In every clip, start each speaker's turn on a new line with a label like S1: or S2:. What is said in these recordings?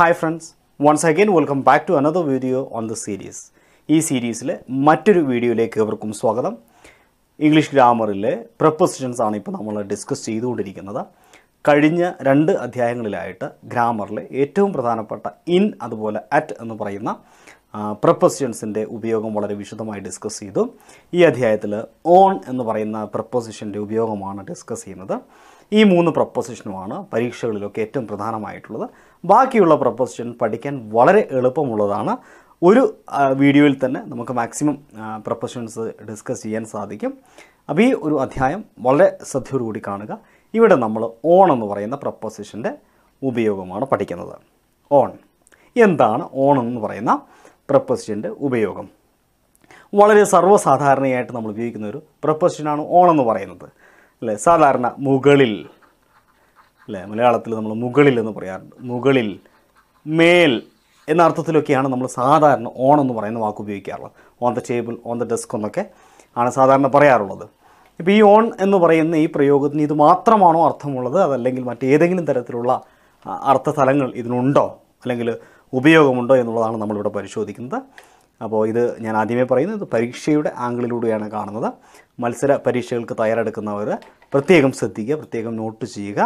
S1: Hi friends once again welcome back to another video on the series ഈ സീരീസിലെ മറ്റൊരു വീഡിയോയിലേക്ക് ഏവർക്കും സ്വാഗതം ഇംഗ്ലീഷ് ഗ്രാമറിലെ പ്രപ്പോസിഷൻസ് ആണ് ഇപ്പോൾ നമ്മൾ ഡിസ്കസ് ചെയ്തുകൊണ്ടിരിക്കുന്നത് കഴിഞ്ഞ രണ്ട് അധ്യായങ്ങളിലായിട്ട് ഗ്രാമറിലെ ഏറ്റവും പ്രധാനപ്പെട്ട ഇൻ അതുപോലെ അറ്റ് എന്ന് പറയുന്ന പ്രപ്പോസിഷൻസിൻ്റെ ഉപയോഗം വളരെ വിശദമായി ഡിസ്കസ് ചെയ്തു ഈ അധ്യായത്തിൽ ഓൺ എന്ന് പറയുന്ന പ്രപ്പോസിഷൻ്റെ ഉപയോഗമാണ് ഡിസ്കസ് ചെയ്യുന്നത് ഈ മൂന്ന് പ്രപ്പോസിഷനുമാണ് പരീക്ഷകളിലൊക്കെ ഏറ്റവും പ്രധാനമായിട്ടുള്ളത് ബാക്കിയുള്ള പ്രപ്പോസിഷൻ പഠിക്കാൻ വളരെ എളുപ്പമുള്ളതാണ് ഒരു വീഡിയോയിൽ തന്നെ നമുക്ക് മാക്സിമം പ്രപ്പോസിഷൻസ് ഡിസ്കസ് ചെയ്യാൻ സാധിക്കും അപ്പോൾ ഈ ഒരു അധ്യായം വളരെ ശ്രദ്ധയോടുകൂടി കാണുക ഇവിടെ നമ്മൾ ഓൺ എന്ന് പറയുന്ന പ്രപ്പോസിഷൻ്റെ ഉപയോഗമാണ് പഠിക്കുന്നത് ഓൺ എന്താണ് ഓൺ എന്ന് പറയുന്ന പ്രപ്പോസിഷൻ്റെ ഉപയോഗം വളരെ സർവ്വസാധാരണയായിട്ട് നമ്മൾ ഉപയോഗിക്കുന്ന ഒരു പ്രപ്പോസിഷനാണ് ഓൺ എന്ന് പറയുന്നത് അല്ലേ സാധാരണ മുകളിൽ അല്ലേ മലയാളത്തിൽ നമ്മൾ മുകളിൽ എന്ന് പറയാറുണ്ട് മുകളിൽ മേൽ എന്ന അർത്ഥത്തിലൊക്കെയാണ് നമ്മൾ സാധാരണ ഓൺ എന്ന് പറയുന്ന വാക്ക് ഉപയോഗിക്കാറുള്ളത് on the table on the desk എന്നൊക്കെ ആണ് സാധാരണ പറയാറുള്ളത് ഇപ്പോൾ ഈ ഓൺ എന്ന് പറയുന്ന ഈ പ്രയോഗത്തിന് ഇത് മാത്രമാണോ അർത്ഥമുള്ളത് അതല്ലെങ്കിൽ മറ്റേതെങ്കിലും തരത്തിലുള്ള അർത്ഥതലങ്ങൾ ഇതിനുണ്ടോ അല്ലെങ്കിൽ ഉപയോഗമുണ്ടോ എന്നുള്ളതാണ് നമ്മളിവിടെ പരിശോധിക്കുന്നത് അപ്പോൾ ഇത് ഞാൻ ആദ്യമേ പറയുന്നത് ഇത് പരീക്ഷയുടെ ആംഗിളിലൂടെയാണ് കാണുന്നത് മത്സര പരീക്ഷകൾക്ക് തയ്യാറെടുക്കുന്നവർ പ്രത്യേകം ശ്രദ്ധിക്കുക പ്രത്യേകം നോട്ട് ചെയ്യുക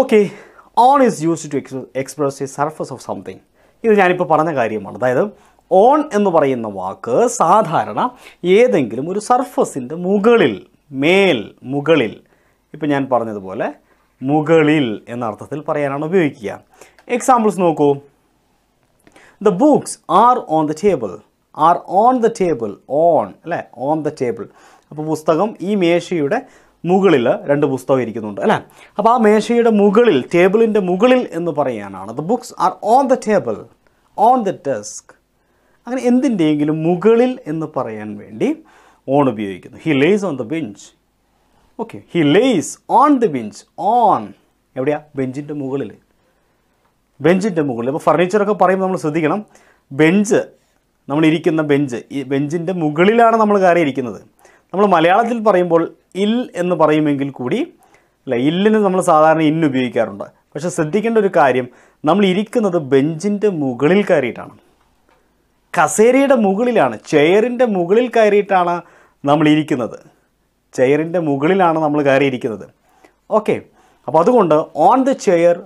S1: okay on is used to ex express a surface of something ഇത് ഞാനിപ്പോൾ പറഞ്ഞ കാര്യമാണ് അതായത് ഓൺ എന്ന് പറയുന്ന വാക്ക് സാധാരണ ഏതെങ്കിലും ഒരു സർഫസിൻ്റെ മുകളിൽ മേൽ മുകളിൽ ഇപ്പം ഞാൻ പറഞ്ഞതുപോലെ മുകളിൽ എന്ന അർത്ഥത്തിൽ പറയാനാണ് ഉപയോഗിക്കുക എക്സാമ്പിൾസ് നോക്കൂ the books are on the table are on the table on അല്ലേ ഓൺ ദ ടേബിൾ അപ്പോൾ പുസ്തകം ഈ മേശയുടെ മുകളിൽ രണ്ട് പുസ്തകം ഇരിക്കുന്നുണ്ട് അല്ലേ അപ്പോൾ ആ മേശയുടെ മുകളിൽ ടേബിളിൻ്റെ മുകളിൽ എന്ന് പറയാനാണ് the books are on the table on the desk അങ്ങനെ എന്തിൻ്റെയെങ്കിലും മുകളിൽ എന്ന് പറയാൻ വേണ്ടി ഓൺ ഉപയോഗിക്കുന്നു he lays on the bench okay he lays on the bench on എവിടെയാ ബെഞ്ചിൻ്റെ മുകളിൽ ബെഞ്ചിൻ്റെ മുകളിൽ അപ്പോൾ ഫർണിച്ചറൊക്കെ പറയുമ്പോൾ നമ്മൾ ശ്രദ്ധിക്കണം ബെഞ്ച് നമ്മളിരിക്കുന്ന ബെഞ്ച് ഈ ബെഞ്ചിൻ്റെ മുകളിലാണ് നമ്മൾ കയറിയിരിക്കുന്നത് നമ്മൾ മലയാളത്തിൽ പറയുമ്പോൾ ഇൽ എന്ന് പറയുമെങ്കിൽ കൂടി അല്ല ഇല്ലിന് നമ്മൾ സാധാരണ ഇൻ ഉപയോഗിക്കാറുണ്ട് പക്ഷെ ശ്രദ്ധിക്കേണ്ട ഒരു കാര്യം നമ്മൾ ഇരിക്കുന്നത് ബെഞ്ചിൻ്റെ മുകളിൽ കയറിയിട്ടാണ് കസേരയുടെ മുകളിലാണ് ചെയറിൻ്റെ മുകളിൽ കയറിയിട്ടാണ് നമ്മൾ ഇരിക്കുന്നത് ചെയറിൻ്റെ മുകളിലാണ് നമ്മൾ കയറിയിരിക്കുന്നത് ഓക്കെ അപ്പോൾ അതുകൊണ്ട് on the chair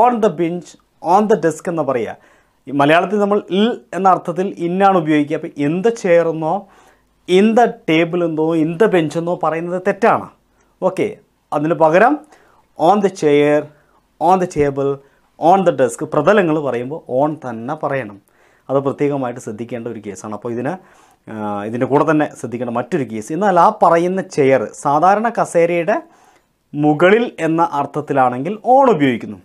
S1: on the bench on the desk എന്ന് പറയുക മലയാളത്തിൽ നമ്മൾ ഇൽ എന്ന അർത്ഥത്തിൽ ഇന്നാണ് ഉപയോഗിക്കുക അപ്പോൾ എന്ത് ചെയറെന്നോ ഇന്ത ടേബിളെന്നോ ഇന്ത ബെഞ്ചെന്നോ പറയുന്നത് തെറ്റാണ് ഓക്കെ അതിന് പകരം on the chair on the table on the desk പ്രതലങ്ങൾ പറയുമ്പോൾ ഓൺ തന്നെ പറയണം അത് പ്രത്യേകമായിട്ട് ശ്രദ്ധിക്കേണ്ട ഒരു കേസാണ് അപ്പോൾ ഇതിന് ഇതിൻ്റെ കൂടെ തന്നെ ശ്രദ്ധിക്കേണ്ട മറ്റൊരു കേസ് എന്നാൽ ആ പറയുന്ന ചെയർ സാധാരണ കസേരയുടെ മുകളിൽ എന്ന അർത്ഥത്തിലാണെങ്കിൽ ഓൺ ഉപയോഗിക്കുന്നു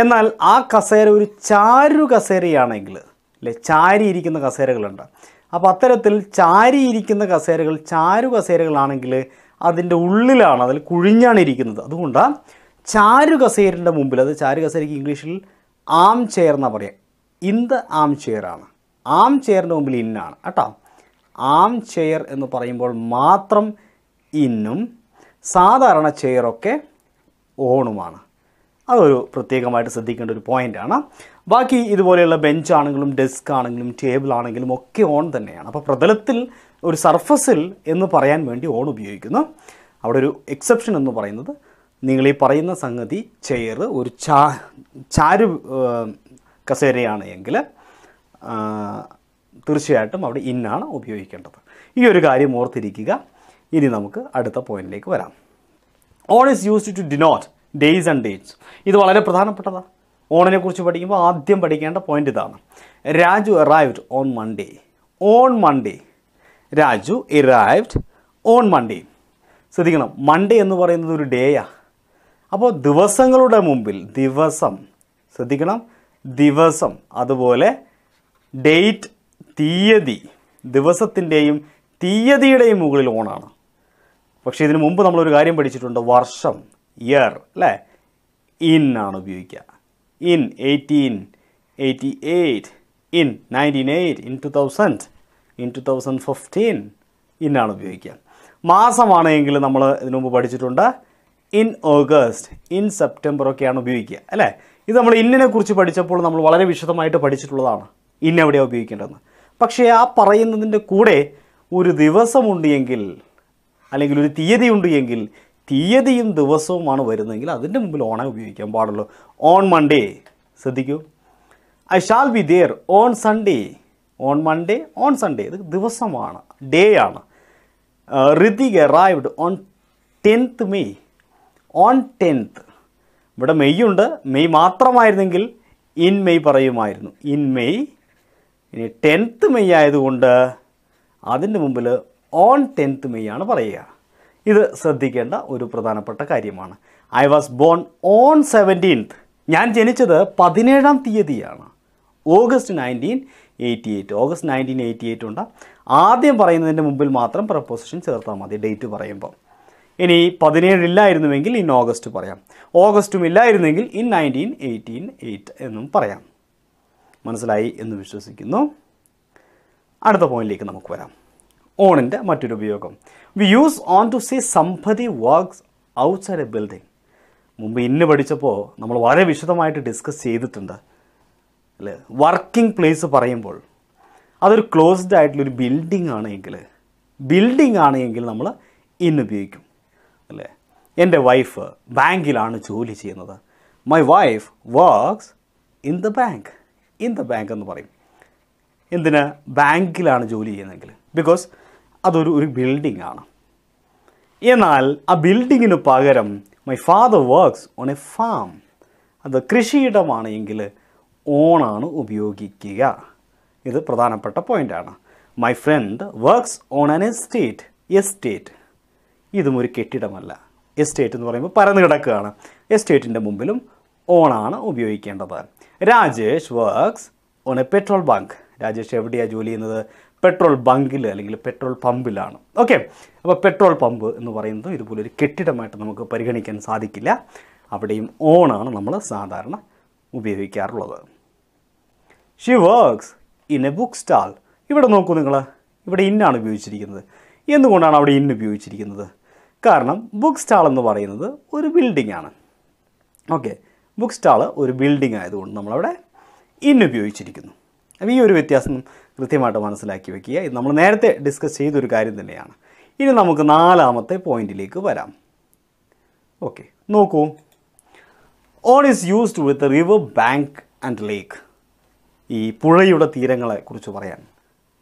S1: എന്നാൽ ആ കസേര ഒരു ചാരു കസേരയാണെങ്കിൽ അല്ലെ ചാരിയിരിക്കുന്ന കസേരകളുണ്ട് അപ്പോൾ അത്തരത്തിൽ ചാരിയിരിക്കുന്ന കസേരകൾ ചാരു കസേരകളാണെങ്കിൽ അതിൻ്റെ ഉള്ളിലാണ് അതിൽ കുഴിഞ്ഞാണ് ഇരിക്കുന്നത് അതുകൊണ്ട് ചാരു കസേരൻ്റെ മുമ്പിൽ അത് ചാരു കസേരയ്ക്ക് ഇംഗ്ലീഷിൽ ആം ചെയർ എന്നാണ് പറയുക ഇൻ ദ ആം ചെയറാണ് ആം ചെയറിൻ്റെ മുമ്പിൽ ഇന്നാണ് കേട്ടോ ആം ചെയർ എന്ന് പറയുമ്പോൾ മാത്രം ഇന്നും സാധാരണ ചെയറൊക്കെ ഓണുമാണ് അതൊരു പ്രത്യേകമായിട്ട് ശ്രദ്ധിക്കേണ്ട ഒരു പോയിൻ്റാണ് ബാക്കി ഇതുപോലെയുള്ള ബെഞ്ച് ആണെങ്കിലും ഡെസ്ക് ആണെങ്കിലും ടേബിൾ ആണെങ്കിലും ഒക്കെ ഓൺ തന്നെയാണ് അപ്പോൾ പ്രതലത്തിൽ ഒരു സർഫസിൽ എന്ന് പറയാൻ വേണ്ടി ഓൺ ഉപയോഗിക്കുന്നു അവിടെ ഒരു എക്സെപ്ഷൻ എന്ന് പറയുന്നത് നിങ്ങൾ ഈ പറയുന്ന സംഗതി ചെയർ ഒരു ചാ ചാരു കസേരയാണ് എങ്കിൽ തീർച്ചയായിട്ടും അവിടെ ഇന്നാണ് ഉപയോഗിക്കേണ്ടത് ഈ ഒരു കാര്യം ഓർത്തിരിക്കുക ഇനി നമുക്ക് അടുത്ത പോയിന്റിലേക്ക് വരാം on is used to denote days and dates ഇത് വളരെ പ്രധാനപ്പെട്ടതാണ് ഓണിനെക്കുറിച്ച് പഠിക്കുമ്പോൾ ആദ്യം പഠിക്കേണ്ട പോയിന്റ് ഇതാണ് Raju arrived on Monday on Monday Raju arrived on Monday ശ്രദ്ധിക്കണം മൺഡേ എന്ന് പറയുന്നത് ഒരു ഡേയാ അപ്പോൾ ദിവസങ്ങളുടെ മുമ്പിൽ ദിവസം ശ്രദ്ധിക്കണം ദിവസം അതുപോലെ ഡേറ്റ് തീയതി ദിവസത്തിൻ്റെയും തീയതിയുടെയും മുകളിൽ ഓണാണ് പക്ഷേ ഇതിനു മുമ്പ് നമ്മളൊരു കാര്യം പഠിച്ചിട്ടുണ്ട് വർഷം ഇയർ അല്ലേ ഇൻ ആണ് ഉപയോഗിക്കുക in eighteen eighty eight in nineteen eight in two thousand in two thousand fifteen ഇന്നാണ് ഉപയോഗിക്കുക മാസമാണെങ്കിൽ നമ്മൾ ഇതിനു മുമ്പ് പഠിച്ചിട്ടുണ്ട് ഇൻ ഓഗസ്റ്റ് ഇൻ സെപ്റ്റംബർ ഒക്കെയാണ് ഉപയോഗിക്കുക അല്ലേ ഇത് നമ്മൾ ഇന്നിനെ കുറിച്ച് പഠിച്ചപ്പോൾ നമ്മൾ വളരെ വിശദമായിട്ട് പഠിച്ചിട്ടുള്ളതാണ് ഇന്നെവിടെയാണ് ഉപയോഗിക്കേണ്ടതെന്ന് പക്ഷേ ആ പറയുന്നതിൻ്റെ കൂടെ ഒരു ദിവസമുണ്ട് എങ്കിൽ അല്ലെങ്കിൽ ഒരു തീയതി ഉണ്ട് എങ്കിൽ തീയതിയും ദിവസവുമാണ് വരുന്നതെങ്കിൽ അതിൻ്റെ മുമ്പിൽ ഓണേ ഉപയോഗിക്കാൻ പാടുള്ളൂ ഓൺ മൺഡേ ശ്രദ്ധിക്കൂ I shall be there on Sunday on Monday on Sunday ഇത് ദിവസമാണ് ഡേ ആണ് Hrithik arrived on tenth May on tenth ഇവിടെ മെയ് ഉണ്ട് മെയ് മാത്രമായിരുന്നെങ്കിൽ ഇൻ മെയ് പറയുമായിരുന്നു ഇൻ മെയ് ഇനി ടെൻത്ത് മെയ് ആയതുകൊണ്ട് അതിൻ്റെ മുമ്പിൽ ഓൺ ടെൻത്ത് മെയ് ആണ് പറയുക ഇത് ശ്രദ്ധിക്കേണ്ട ഒരു പ്രധാനപ്പെട്ട കാര്യമാണ് I was born on seventeenth ഞാൻ ജനിച്ചത് പതിനേഴാം തീയതിയാണ് August nineteen eighty eight August nineteen eighty eight ഉണ്ട് ആദ്യം പറയുന്നതിൻ്റെ മുമ്പിൽ മാത്രം പ്രപ്പോസിഷൻ ചേർത്താൽ മതി ഡേറ്റ് പറയുമ്പോൾ ഇനി പതിനേഴില്ലായിരുന്നുവെങ്കിൽ ഇൻ ഓഗസ്റ്റ് പറയാം ഓഗസ്റ്റും ഇല്ലായിരുന്നെങ്കിൽ ഇൻ നയൻറ്റീൻ എയ്റ്റീൻ എയ്റ്റ് എന്നും പറയാം മനസ്സിലായി എന്ന് വിശ്വസിക്കുന്നു അടുത്ത പോയിന്റിലേക്ക് നമുക്ക് വരാം ഓണിൻ്റെ മറ്റൊരു ഉപയോഗം we use on to say somebody works outside a building മുമ്പ് ഇന്ന് പഠിച്ചപ്പോൾ നമ്മൾ വളരെ വിശദമായിട്ട് ഡിസ്കസ് ചെയ്തിട്ടുണ്ട് അല്ലേ വർക്കിംഗ് പ്ലേസ് പറയുമ്പോൾ അതൊരു ക്ലോസ്ഡ് ആയിട്ടുള്ളൊരു ബിൽഡിംഗ് ആണെങ്കിൽ ബിൽഡിംഗ് ആണെങ്കിൽ നമ്മൾ ഇന്ന് ഉപയോഗിക്കും അല്ലേ എൻ്റെ വൈഫ് ബാങ്കിലാണ് ജോലി ചെയ്യുന്നത് my wife works in the bank in the bank എന്ന് പറയും എന്തിന് ബാങ്കിലാണ് ജോലി ചെയ്യുന്നതെങ്കിൽ ബിക്കോസ് അതൊരു ഒരു ബിൽഡിംഗ് ആണ് എന്നാൽ ആ ബിൽഡിങ്ങിന് പകരം my father works on a farm അത് കൃഷിയിടമാണ് എങ്കിൽ ഓണാണ് ഉപയോഗിക്കുക ഇത് പ്രധാനപ്പെട്ട പോയിൻ്റാണ് my friend works on an estate estate ഇതും ഒരു കെട്ടിടമല്ല എസ്റ്റേറ്റ് എന്ന് പറയുമ്പോൾ പരന്നു കിടക്കുകയാണ് എസ്റ്റേറ്റിൻ്റെ മുമ്പിലും ഓണാണ് ഉപയോഗിക്കേണ്ടത് Rajesh works on a petrol bunk Rajesh എവിടെയാണ് ജോലി ചെയ്യുന്നത് പെട്രോൾ ബങ്കിൽ അല്ലെങ്കിൽ പെട്രോൾ പമ്പിലാണ് ഓക്കെ അപ്പോൾ പെട്രോൾ പമ്പ് എന്ന് പറയുന്നത് ഇതുപോലൊരു കെട്ടിടമായിട്ട് നമുക്ക് പരിഗണിക്കാൻ സാധിക്കില്ല അവിടെയും ഓണാണ് നമ്മൾ സാധാരണ ഉപയോഗിക്കാറുള്ളത് she works in a book stall ഇവിടെ നോക്കൂ നിങ്ങൾ ഇവിടെ ഇന്നാണ് ഉപയോഗിച്ചിരിക്കുന്നത് എന്തുകൊണ്ടാണ് അവിടെ ഇന്ന് ഉപയോഗിച്ചിരിക്കുന്നത് കാരണം ബുക്ക് സ്റ്റാൾ എന്ന് പറയുന്നത് ഒരു ബിൽഡിംഗ് ആണ് ഓക്കെ ബുക്ക് സ്റ്റാൾ ഒരു ബിൽഡിംഗ് ആയതുകൊണ്ട് നമ്മളവിടെ ഇന്ന് ഉപയോഗിച്ചിരിക്കുന്നു അപ്പോൾ ഈ ഒരു വ്യത്യാസം കൃത്യമായിട്ട് മനസ്സിലാക്കി വെക്കുക ഇത് നമ്മൾ നേരത്തെ ഡിസ്കസ് ചെയ്തൊരു കാര്യം തന്നെയാണ് ഇനി നമുക്ക് നാലാമത്തെ പോയിന്റിലേക്ക് വരാം ഓക്കെ നോക്കൂ on is used with river bank and lake ഈ പുഴയുടെ തീരങ്ങളെ കുറിച്ച് പറയാൻ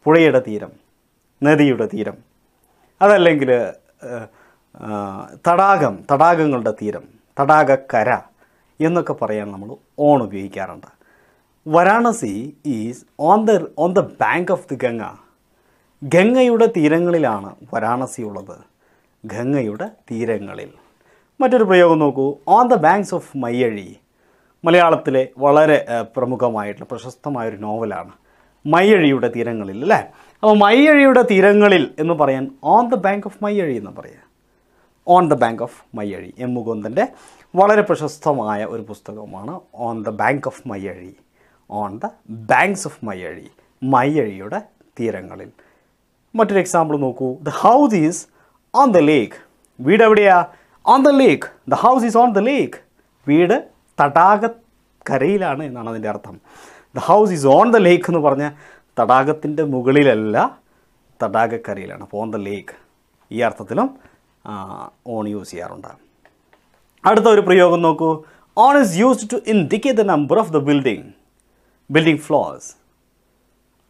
S1: പുഴയുടെ തീരം നദിയുടെ തീരം അതല്ലെങ്കിൽ തടാകം തടാകങ്ങളുടെ തീരം തടാകക്കര എന്നൊക്കെ പറയാൻ നമ്മൾ ഓൺ ഉപയോഗിക്കാറുണ്ട് Varanasi is on the on the bank of the Ganga ഗംഗയുടെ തീരങ്ങളിലാണ് വരാണസി ഉള്ളത് ഗംഗയുടെ തീരങ്ങളിൽ മറ്റൊരു പ്രയോഗം നോക്കൂ on the banks of Mayyazhi മലയാളത്തിലെ വളരെ പ്രമുഖമായിട്ടുള്ള പ്രശസ്തമായൊരു നോവലാണ് മയ്യഴിയുടെ തീരങ്ങളിൽ അല്ലേ അപ്പോൾ മയ്യഴിയുടെ തീരങ്ങളിൽ എന്ന് പറയാൻ on the bank of Mayyazhi എന്ന് പറയുക on the bank of Mayyazhi M മുകുന്ദൻ്റെ വളരെ പ്രശസ്തമായ ഒരു പുസ്തകമാണ് on the bank of Mayyazhi on the banks of Mayyazhi മയ്യഴിയുടെ തീരങ്ങളിൽ മറ്റൊരു എക്സാമ്പിൾ നോക്കൂ the house is on the lake വീട് എവിടെയാ on the lake the house is on the lake വീട് തടാകക്കരയിലാണ് എന്നാണ് അതിൻ്റെ അർത്ഥം the house is on the lake എന്ന് പറഞ്ഞ തടാകത്തിൻ്റെ മുകളിലല്ല തടാകക്കരയിലാണ് അപ്പോൾ ഓൺ ദ ലേക്ക് ഈ അർത്ഥത്തിലും ഓൺ യൂസ് ചെയ്യാറുണ്ട് അടുത്ത ഒരു പ്രയോഗം നോക്കൂ on is used to indicate the number of the building building floors.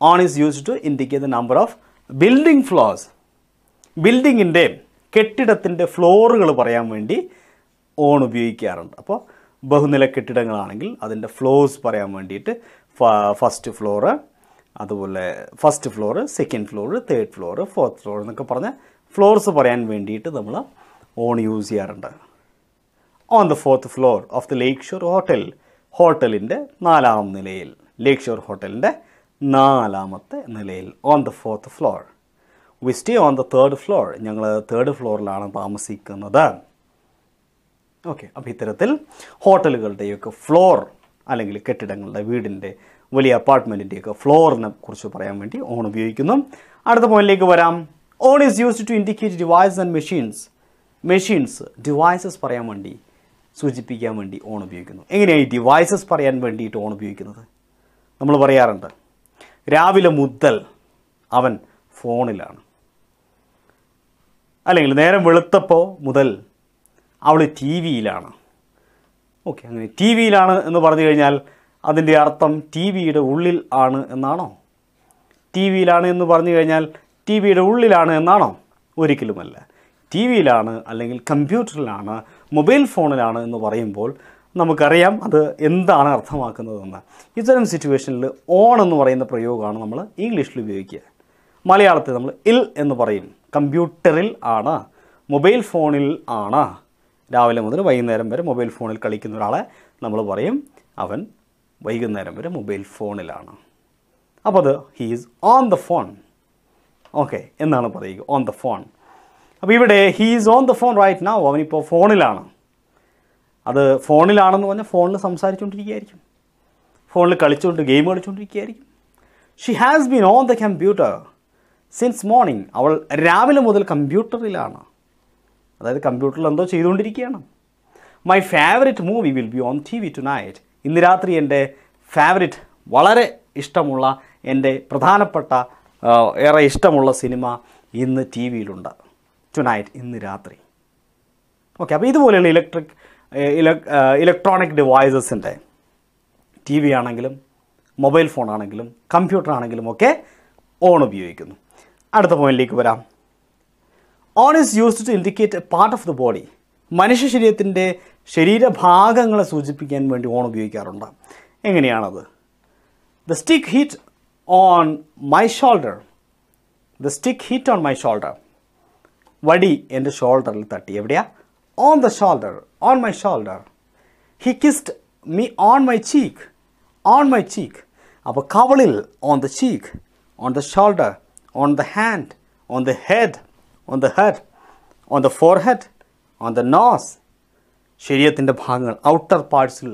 S1: On is used to indicate the number of building floors. ബിൽഡിങ്ങിൻ്റെ കെട്ടിടത്തിൻ്റെ ഫ്ലോറുകൾ പറയാൻ വേണ്ടി ഓൺ ഉപയോഗിക്കാറുണ്ട് അപ്പോൾ ബഹുനില കെട്ടിടങ്ങളാണെങ്കിൽ അതിൻ്റെ ഫ്ലോർസ് പറയാൻ വേണ്ടിയിട്ട് ഫസ്റ്റ് ഫ്ലോറ് അതുപോലെ first floor second floor third floor fourth floor എന്നൊക്കെ പറഞ്ഞ് ഫ്ലോർസ് പറയാൻ വേണ്ടിയിട്ട് നമ്മൾ ഓൺ യൂസ് ചെയ്യാറുണ്ട് on the fourth floor of the lake shore hotel ഹോട്ടലിൻ്റെ നാലാം നിലയിൽ ലേക്ക് ഷോർ ഹോട്ടലിൻ്റെ നാലാമത്തെ നിലയിൽ on the fourth floor we stay on the third floor ഞങ്ങൾ തേർഡ് ഫ്ലോറിലാണ് താമസിക്കുന്നത് ഓക്കെ അപ്പോൾ ഇത്തരത്തിൽ ഹോട്ടലുകളുടെയൊക്കെ ഫ്ലോർ അല്ലെങ്കിൽ കെട്ടിടങ്ങളുടെ വീടിൻ്റെ വലിയ അപ്പാർട്ട്മെൻറ്റിൻ്റെയൊക്കെ ഫ്ലോറിനെ കുറിച്ച് പറയാൻ വേണ്ടി ഓൺ ഉപയോഗിക്കുന്നു അടുത്ത പോയിന്റിലേക്ക് വരാം on is used to indicate devices and machines machines devices പറയാൻ വേണ്ടി സൂചിപ്പിക്കാൻ വേണ്ടി ഓൺ ഉപയോഗിക്കുന്നു എങ്ങനെയാണ് ഈ ഡിവൈസസ് പറയാൻ വേണ്ടിയിട്ട് ഓൺ ഉപയോഗിക്കുന്നത് നമ്മൾ പറയാറുണ്ട് രാവിലെ മുതൽ അവൻ ഫോണിലാണ് അല്ലെങ്കിൽ നേരം വെളുത്തപ്പോൾ മുതൽ അവൾ ടി വിയിലാണ് ഓക്കെ അങ്ങനെ ടി വിയിലാണ് എന്ന് പറഞ്ഞു കഴിഞ്ഞാൽ അതിൻ്റെ അർത്ഥം ടി വിയുടെ ഉള്ളിൽ ആണ് എന്നാണോ ടി വിയിലാണ് എന്ന് പറഞ്ഞു കഴിഞ്ഞാൽ ടി വിയുടെ ഉള്ളിലാണ് എന്നാണോ ഒരിക്കലുമല്ല ടി വിയിലാണ് അല്ലെങ്കിൽ കമ്പ്യൂട്ടറിലാണ് മൊബൈൽ ഫോണിലാണ് എന്ന് പറയുമ്പോൾ നമുക്കറിയാം അത് എന്താണ് അർത്ഥമാക്കുന്നതെന്ന് ഇത്തരം സിറ്റുവേഷനിൽ ഓൺ എന്ന് പറയുന്ന പ്രയോഗമാണ് നമ്മൾ ഇംഗ്ലീഷിൽ ഉപയോഗിക്കുക മലയാളത്തിൽ നമ്മൾ ഇൽ എന്ന് പറയും കമ്പ്യൂട്ടറിൽ ആണ് മൊബൈൽ ഫോണിൽ ആണ് രാവിലെ മുതൽ വൈകുന്നേരം വരെ മൊബൈൽ ഫോണിൽ കളിക്കുന്ന ഒരാളെ നമ്മൾ പറയും അവൻ വൈകുന്നേരം വരെ മൊബൈൽ ഫോണിലാണ് അപ്പോൾ അത് he's on the phone okay എന്നാണ് പറയുക ഓൺ ദ ഫോൺ അപ്പോൾ ഇവിടെ he's on the phone right now അവനിപ്പോൾ ഫോണിലാണ് അത് ഫോണിലാണെന്ന് പറഞ്ഞാൽ ഫോണിൽ സംസാരിച്ചുകൊണ്ടിരിക്കുകയായിരിക്കും ഫോണിൽ കളിച്ചുകൊണ്ട് ഗെയിം കളിച്ചുകൊണ്ടിരിക്കുകയായിരിക്കും she has been on the computer since morning അവൾ രാവിലെ മുതൽ കമ്പ്യൂട്ടറിലാണ് അതായത് കമ്പ്യൂട്ടറിൽ എന്തോ ചെയ്തുകൊണ്ടിരിക്കുകയാണ് my favourite movie will be on TV tonight ഇന്ന് രാത്രി എൻ്റെ ഫേവറേറ്റ് വളരെ ഇഷ്ടമുള്ള എൻ്റെ പ്രധാനപ്പെട്ട ഏറെ ഇഷ്ടമുള്ള സിനിമ ഇന്ന് ടി വിയിലുണ്ട് ടു നൈറ്റ് ഇന്ന് രാത്രി ഓക്കെ അപ്പോൾ ഇതുപോലെയുള്ള ഇലക്ട്രിക് ഇലക്ട്രോണിക് ഡിവൈസസിൻ്റെ ടി വി ആണെങ്കിലും മൊബൈൽ ഫോൺ ആണെങ്കിലും കമ്പ്യൂട്ടർ ആണെങ്കിലും ഒക്കെ ഓൺ ഉപയോഗിക്കുന്നു അടുത്ത പോയിന്റിലേക്ക് വരാം on is used to indicate a part of the body മനുഷ്യ ശരീരത്തിൻ്റെ ശരീരഭാഗങ്ങളെ സൂചിപ്പിക്കാൻ വേണ്ടി ഓൺ ഉപയോഗിക്കാറുണ്ട് എങ്ങനെയാണത് the stick hit on my shoulder the stick hit on my shoulder വടി എൻ്റെ ഷോൾഡറിൽ തട്ടി എവിടെയാ on the shoulder on my shoulder. He kissed me on my cheek, on my cheek. അപ്പോൾ കവളിൽ on the cheek on the shoulder on the hand on the head on the head on the forehead on the nose ശരീരത്തിൻ്റെ ഭാഗങ്ങൾ outer പാർട്സിൽ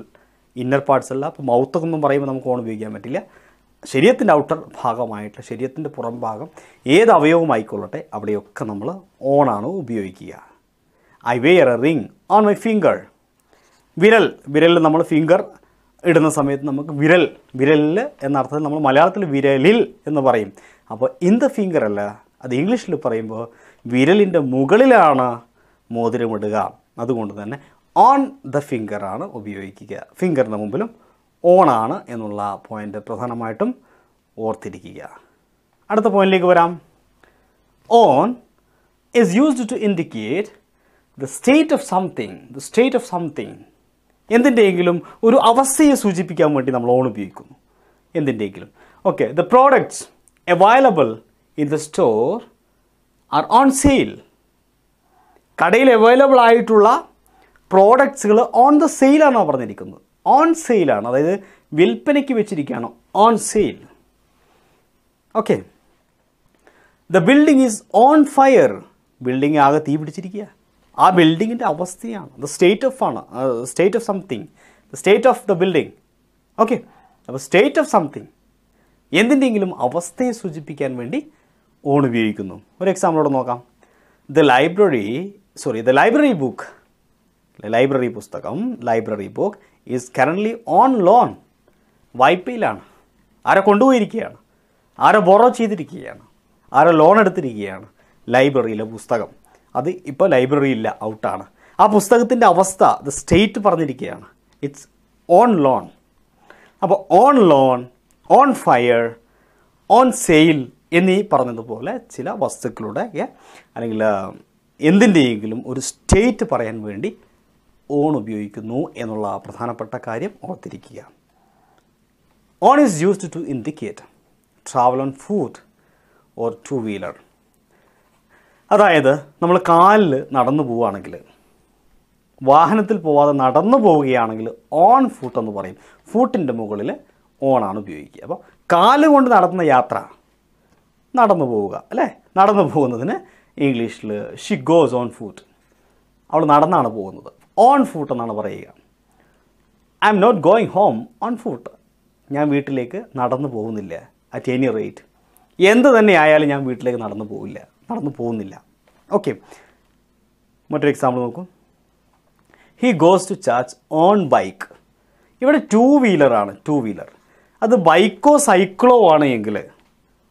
S1: inner parts അല്ല അപ്പോൾ മൗത്തൊന്നും പറയുമ്പോൾ നമുക്ക് on ഉപയോഗിക്കാൻ പറ്റില്ല ശരീരത്തിൻ്റെ ഔട്ടർ ഭാഗമായിട്ട് ശരീരത്തിൻ്റെ പുറം ഭാഗം ഏത് അവയവമായിക്കൊള്ളട്ടെ അവിടെയൊക്കെ നമ്മൾ ഓണാണ് ഉപയോഗിക്കുക I wear a ring on my finger വിരൽ വിരലിൽ നമ്മൾ ഫിംഗർ ഇടുന്ന സമയത്ത് നമുക്ക് വിരൽ വിരലിൽ എന്ന അർത്ഥത്തിൽ നമ്മൾ മലയാളത്തിൽ വിരലിൽ എന്ന് പറയും അപ്പോൾ ഇൻ ദ ഫിംഗർ അല്ല അത് ഇംഗ്ലീഷിൽ പറയുമ്പോൾ വിരലിൻ്റെ മുകളിലാണ് മോതിരമിടുക അതുകൊണ്ട് തന്നെ ഓൺ ദ ഫിംഗർ ആണ് ഉപയോഗിക്കുക ഫിംഗറിൻ്റെ മുമ്പിലും ഓണാണ് എന്നുള്ള പോയിൻ്റ് പ്രധാനമായിട്ടും ഓർത്തിരിക്കുക അടുത്ത പോയിന്റിലേക്ക് വരാം on is used to indicate the state of something the state of something എന്തിൻ്റെയെങ്കിലും ഒരു അവസ്ഥയെ സൂചിപ്പിക്കാൻ വേണ്ടി നമ്മൾ ഓൺ ഉപയോഗിക്കുന്നു എന്തിൻ്റെയെങ്കിലും okay the products available in the store are on sale കടയിൽ അവൈലബിൾ ആയിട്ടുള്ള പ്രോഡക്ട്സുകൾ ഓൺ ദ സെയിലാണ് പറഞ്ഞിരിക്കുന്നത് ഓൺ സെയിലാണ് അതായത് വിൽപ്പനയ്ക്ക് വെച്ചിരിക്കുകയാണ് on sale okay the building is on fire building ആകെ തീ പിടിച്ചിരിക്കുക ആ ബിൽഡിങ്ങിൻ്റെ അവസ്ഥയാണ് ദ സ്റ്റേറ്റ് ഓഫ് ആണ് state of something the state of the building okay അപ്പോൾ സ്റ്റേറ്റ് ഓഫ് സംതിങ് എന്തിൻ്റെങ്കിലും അവസ്ഥയെ സൂചിപ്പിക്കാൻ വേണ്ടി ഓൺ ഉപയോഗിക്കുന്നു ഒരു എക്സാമ്പിളോട് നോക്കാം the library sorry the library book library പുസ്തകം library book is currently on loan വായ്പയിലാണ് ആരെ കൊണ്ടുപോയിരിക്കുകയാണ് ആരെ ബോറോ ചെയ്തിരിക്കുകയാണ് ആരെ ലോൺ എടുത്തിരിക്കുകയാണ് ലൈബ്രറിയിലെ പുസ്തകം അത് ഇപ്പോൾ ഇല്ല ഔട്ടാണ് ആ പുസ്തകത്തിൻ്റെ അവസ്ഥ ദ സ്റ്റേറ്റ് പറഞ്ഞിരിക്കുകയാണ് ഇറ്റ്സ് ഓൺ ലോൺ അപ്പോൾ on loan on fire on sale എന്നീ പറഞ്ഞതുപോലെ ചില വസ്തുക്കളുടെ അല്ലെങ്കിൽ എന്തിൻ്റെയെങ്കിലും ഒരു സ്റ്റേറ്റ് പറയാൻ വേണ്ടി ഓൺ ഉപയോഗിക്കുന്നു എന്നുള്ള പ്രധാനപ്പെട്ട കാര്യം ഓർത്തിരിക്കുക on is used to indicate travel on foot or two wheeler അതായത് നമ്മൾ കാലിൽ നടന്നു പോവുകയാണെങ്കിൽ വാഹനത്തിൽ പോവാതെ നടന്നു പോവുകയാണെങ്കിൽ ഓൺ ഫൂട്ട് എന്ന് പറയും ഫൂട്ടിൻ്റെ മുകളിൽ ഓണാണ് ഉപയോഗിക്കുക അപ്പോൾ കാല് കൊണ്ട് നടത്തുന്ന യാത്ര നടന്നു പോവുക അല്ലേ നടന്നു പോകുന്നതിന് ഇംഗ്ലീഷിൽ ഷി ഗോസ് ഓൺ ഫൂട്ട് അവൾ നടന്നാണ് പോകുന്നത് ഓൺ ഫൂട്ട് എന്നാണ് പറയുക I'm not going home on foot ഞാൻ വീട്ടിലേക്ക് നടന്നു പോകുന്നില്ല അറ്റ് എനി റേറ്റ് എന്ത് തന്നെ ആയാലും ഞാൻ വീട്ടിലേക്ക് നടന്നു പോവില്ല നടന്നു പോകുന്നില്ല ഓക്കെ മറ്റൊരു എക്സാമ്പിൾ നോക്കൂ he goes to church on bike ഇവിടെ ടു വീലറാണ് ടു വീലർ അത് ബൈക്കോ സൈക്കിളോ ആണ് എങ്കിൽ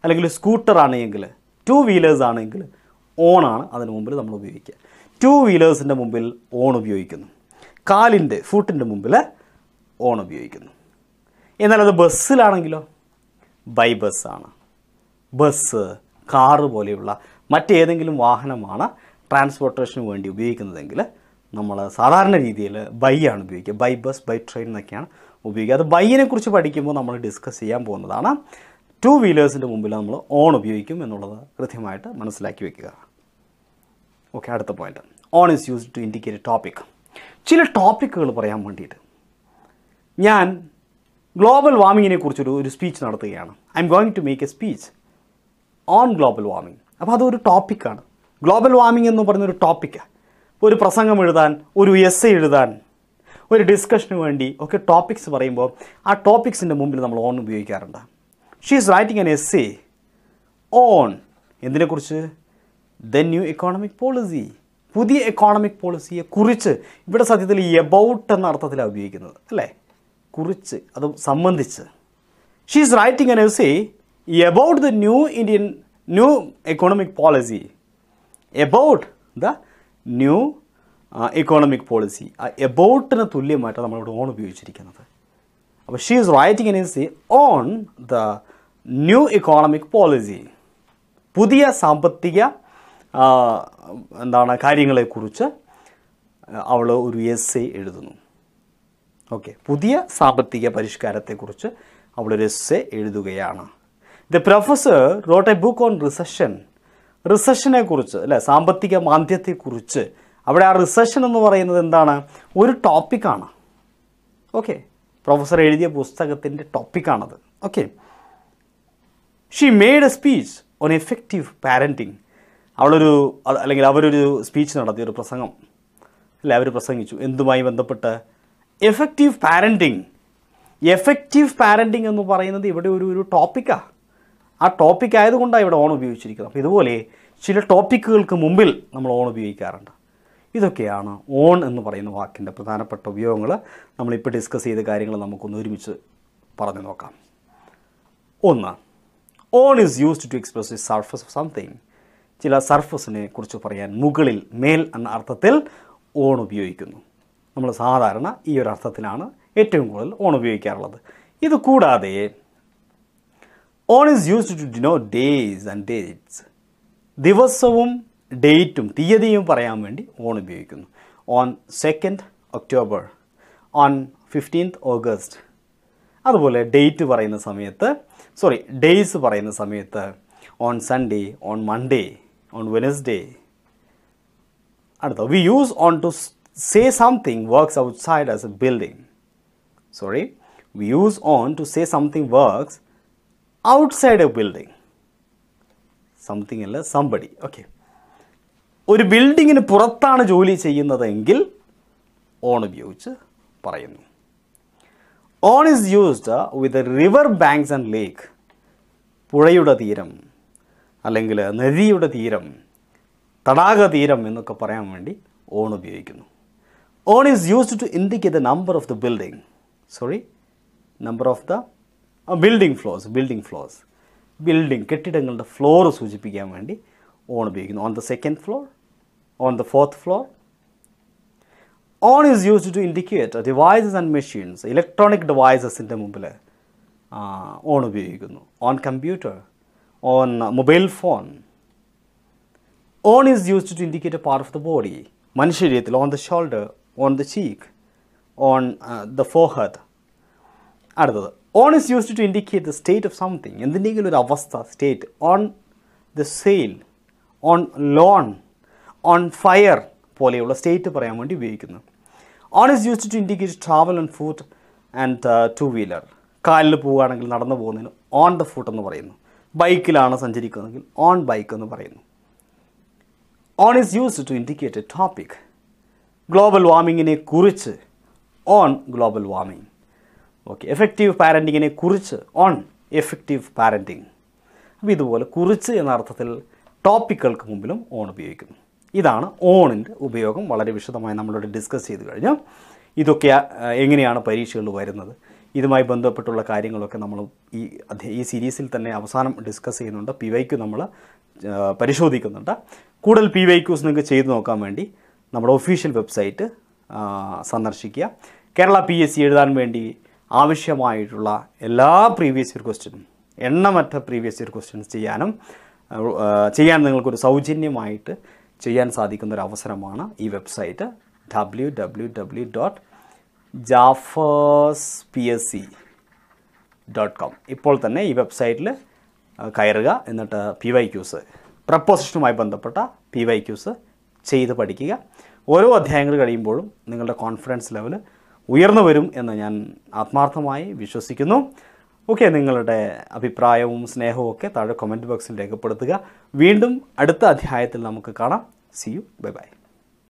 S1: അല്ലെങ്കിൽ സ്കൂട്ടർ എങ്കിൽ ടു വീലേഴ്സ് ആണെങ്കിൽ ഓണാണ് അതിന് മുമ്പിൽ നമ്മൾ ഉപയോഗിക്കുക ടു വീലേഴ്സിൻ്റെ മുമ്പിൽ ഓൺ ഉപയോഗിക്കുന്നു കാലിൻ്റെ ഫുട്ടിൻ്റെ മുമ്പിൽ ഓൺ ഉപയോഗിക്കുന്നു എന്നാൽ അത് ബസ്സിലാണെങ്കിലോ ബൈ ബസ്സാണ് ബസ് കാറ് പോലെയുള്ള മറ്റേതെങ്കിലും വാഹനമാണ് ട്രാൻസ്പോർട്ടേഷന് വേണ്ടി ഉപയോഗിക്കുന്നതെങ്കിൽ നമ്മൾ സാധാരണ രീതിയിൽ ബൈ ആണ് ഉപയോഗിക്കുക ബൈ ബസ് ബൈ ട്രെയിൻ എന്നൊക്കെയാണ് ഉപയോഗിക്കുക അത് ബൈയിനെ കുറിച്ച് പഠിക്കുമ്പോൾ നമ്മൾ ഡിസ്കസ് ചെയ്യാൻ പോകുന്നതാണ് ടു വീലേഴ്സിൻ്റെ മുമ്പിൽ നമ്മൾ ഓൺ ഉപയോഗിക്കും എന്നുള്ളത് കൃത്യമായിട്ട് മനസ്സിലാക്കി വെക്കുക ഓക്കെ അടുത്ത point on is used to indicate topic ചില ടോപ്പിക്കുകൾ പറയാൻ വേണ്ടിയിട്ട് ഞാൻ ഗ്ലോബൽ വാർമിങ്ങിനെ കുറിച്ചൊരു ഒരു സ്പീച്ച് നടത്തുകയാണ് I'm going to make a speech on global warming അപ്പോൾ അതൊരു ടോപ്പിക്കാണ് ഗ്ലോബൽ വാർമിംഗ് എന്ന് പറഞ്ഞൊരു ടോപ്പിക്കാണ് ഒരു പ്രസംഗം എഴുതാൻ ഒരു എസ് എഴുതാൻ ഒരു ഡിസ്കഷന് വേണ്ടി ഒക്കെ ടോപ്പിക്സ് പറയുമ്പോൾ ആ ടോപ്പിക്സിൻ്റെ മുമ്പിൽ നമ്മൾ ഓൺ ഉപയോഗിക്കാറുണ്ട് she is writing an essay on എന്തിനെക്കുറിച്ച് ദ ന്യൂ എക്കോണമിക് പോളിസി പുതിയ എക്കോണമിക് കുറിച്ച് ഇവിടെ സത്യത്തിൽ എബൌട്ട് എന്ന അർത്ഥത്തിലാണ് ഉപയോഗിക്കുന്നത് അല്ലേ കുറിച്ച് അത് സംബന്ധിച്ച് she is writing an essay about the new Indian new economic policy about the new uh, economic economic policy എബൌട്ടിന് തുല്യമായിട്ടാണ് ഇവിടെ ഓൺ ഉപയോഗിച്ചിരിക്കുന്നത് അപ്പോൾ she is writing essay on the new economic policy പുതിയ സാമ്പത്തിക എന്താണ് കാര്യങ്ങളെക്കുറിച്ച് അവൾ ഒരു എസ് എ എഴുതുന്നു ഓക്കെ പുതിയ സാമ്പത്തിക പരിഷ്കാരത്തെക്കുറിച്ച് അവളൊരു എസ് എ എഴുതുകയാണ് the professor wrote a book on recession റിസഷനെ കുറിച്ച് അല്ലെ സാമ്പത്തിക മാന്ദ്യത്തെക്കുറിച്ച് അവിടെ ആ റിസഷൻ എന്ന് പറയുന്നത് എന്താണ് ഒരു ടോപ്പിക്കാണ് ഓക്കെ പ്രൊഫസർ എഴുതിയ പുസ്തകത്തിൻ്റെ ടോപ്പിക്കാണത് okay she made a speech on effective parenting അവളൊരു അല്ലെങ്കിൽ അവരൊരു സ്പീച്ച് നടത്തി ഒരു പ്രസംഗം അല്ലെ അവർ പ്രസംഗിച്ചു എന്തുമായി ബന്ധപ്പെട്ട് എഫക്റ്റീവ് പാരൻറ്റിങ് എഫക്റ്റീവ് പാരൻറ്റിങ് എന്ന് പറയുന്നത് ഇവിടെ ഒരു ഒരു ടോപ്പിക്കാണ് ആ ടോപ്പിക് ആയതുകൊണ്ടാണ് ഇവിടെ ഓൺ ഉപയോഗിച്ചിരിക്കുന്നത് അപ്പോൾ ഇതുപോലെ ചില ടോപ്പിക്കുകൾക്ക് മുമ്പിൽ നമ്മൾ ഓൺ ഉപയോഗിക്കാറുണ്ട് ഇതൊക്കെയാണ് ഓൺ എന്ന് പറയുന്ന വാക്കിൻ്റെ പ്രധാനപ്പെട്ട ഉപയോഗങ്ങൾ നമ്മളിപ്പോൾ ഡിസ്കസ് ചെയ്ത കാര്യങ്ങൾ നമുക്കൊന്ന് ഒരുമിച്ച് പറഞ്ഞു നോക്കാം ഒന്ന് on is used to express the surface of something ചില സർഫസിനെ കുറിച്ച് പറയാൻ മുകളിൽ മേൽ എന്ന അർത്ഥത്തിൽ ഓൺ ഉപയോഗിക്കുന്നു നമ്മൾ സാധാരണ ഈ ഒരു അർത്ഥത്തിലാണ് ഏറ്റവും കൂടുതൽ ഓൺ ഉപയോഗിക്കാറുള്ളത് ഇത് കൂടാതെ On is used to denote days and dates. Divasavum, datum, tiyadiyum parayamendi, on ubiyikun. On 2nd October, on 15th August. That is date parayana samayatha, sorry, days parayana samayatha. On Sunday, on Monday, on Wednesday. We use on to say something works outside as a building. Sorry, we use on to say something works outside a building something അല്ല somebody okay ഒരു ബിൽഡിങ്ങിന് പുറത്താണ് ജോലി ചെയ്യുന്നതെങ്കിൽ on ഉപയോഗിച്ച് പറയുന്നു on is used with river banks and lake പുഴയുടെ തീരം അല്ലെങ്കിൽ uh, നദിയുടെ തീരം തടാക തീരം എന്നൊക്കെ പറയാൻ വേണ്ടി ഓൺ ഉപയോഗിക്കുന്നു on is used to indicate the number of the building sorry number of the building floors building floors building കെട്ടിടങ്ങളുടെ ഫ്ലോർ സൂചിപ്പിക്കാൻ വേണ്ടി ഓൺ ഉപയോഗിക്കുന്നു on the second floor on the fourth floor on is used to indicate devices and machines electronic ഡിവൈസസിൻ്റെ മുമ്പിൽ on ഉപയോഗിക്കുന്നു on computer on mobile phone on is used to indicate a part of the body മനുഷ്യരീതിയിൽ on the shoulder on the cheek on the forehead അടുത്തത് on is used to indicate the state of something എന്തിൻ്റെങ്കിലും ഒരു അവസ്ഥ state on the sale on loan on fire പോലെയുള്ള state പറയാൻ വേണ്ടി ഉപയോഗിക്കുന്നു on is used to indicate travel on foot and two wheeler കാലിൽ പോവുകയാണെങ്കിൽ നടന്നു പോകുന്നതിന് ഓൺ ദ ഫുട്ട് എന്ന് പറയുന്നു ബൈക്കിലാണ് സഞ്ചരിക്കുന്നതെങ്കിൽ ഓൺ ബൈക്ക് എന്ന് പറയുന്നു on is used to indicate a topic global വാർമിങ്ങിനെ കുറിച്ച് on global warming okay effective പാരൻറ്റിങ്ങിനെ കുറിച്ച് ഓൺ എഫക്റ്റീവ് പാരൻറ്റിങ് അപ്പോൾ ഇതുപോലെ കുറിച്ച് എന്ന അർത്ഥത്തിൽ ടോപ്പിക്കുകൾക്ക് മുമ്പിലും ഓൺ ഉപയോഗിക്കുന്നു ഇതാണ് ഓണിൻ്റെ ഉപയോഗം വളരെ വിശദമായി നമ്മളോട് ഡിസ്കസ് ചെയ്ത് കഴിഞ്ഞു ഇതൊക്കെ എങ്ങനെയാണ് പരീക്ഷകളിൽ വരുന്നത് ഇതുമായി ബന്ധപ്പെട്ടുള്ള കാര്യങ്ങളൊക്കെ നമ്മൾ ഈ ഈ സീരീസിൽ തന്നെ അവസാനം ഡിസ്കസ് ചെയ്യുന്നുണ്ട് പി വൈക്ക് നമ്മൾ പരിശോധിക്കുന്നുണ്ട് കൂടുതൽ പി വൈ ക്യൂസ് നിങ്ങൾക്ക് ചെയ്തു നോക്കാൻ വേണ്ടി നമ്മുടെ ഒഫീഷ്യൽ വെബ്സൈറ്റ് സന്ദർശിക്കുക കേരള പി എസ് സി എഴുതാൻ വേണ്ടി ആവശ്യമായിട്ടുള്ള എല്ലാ പ്രീവിയസ് ഇയർ ക്വസ്റ്റ്യനും എണ്ണമറ്റ പ്രീവിയസ് ഇയർ ക്വസ്റ്റ്യൻസ് ചെയ്യാനും ചെയ്യാൻ നിങ്ങൾക്കൊരു സൗജന്യമായിട്ട് ചെയ്യാൻ സാധിക്കുന്ന ഒരു അവസരമാണ് ഈ website W W W dot Jaffers P S C dot com ഇപ്പോൾ തന്നെ ഈ വെബ്സൈറ്റിൽ കയറുക എന്നിട്ട് പി വൈ ക്യൂസ് പ്രപ്പോസിഷനുമായി ബന്ധപ്പെട്ട പി വൈ ക്യൂസ് ചെയ്ത് പഠിക്കുക ഓരോ അധ്യായങ്ങൾ കഴിയുമ്പോഴും നിങ്ങളുടെ കോൺഫിഡൻസ് ലെവൽ ഉയർന്നു വരും എന്ന് ഞാൻ ആത്മാർത്ഥമായി വിശ്വസിക്കുന്നു ഓക്കെ നിങ്ങളുടെ അഭിപ്രായവും സ്നേഹവും ഒക്കെ താഴെ കൊമൻറ്റ് ബോക്സിൽ രേഖപ്പെടുത്തുക വീണ്ടും അടുത്ത അധ്യായത്തിൽ നമുക്ക് കാണാം സി യു ബൈ ബൈ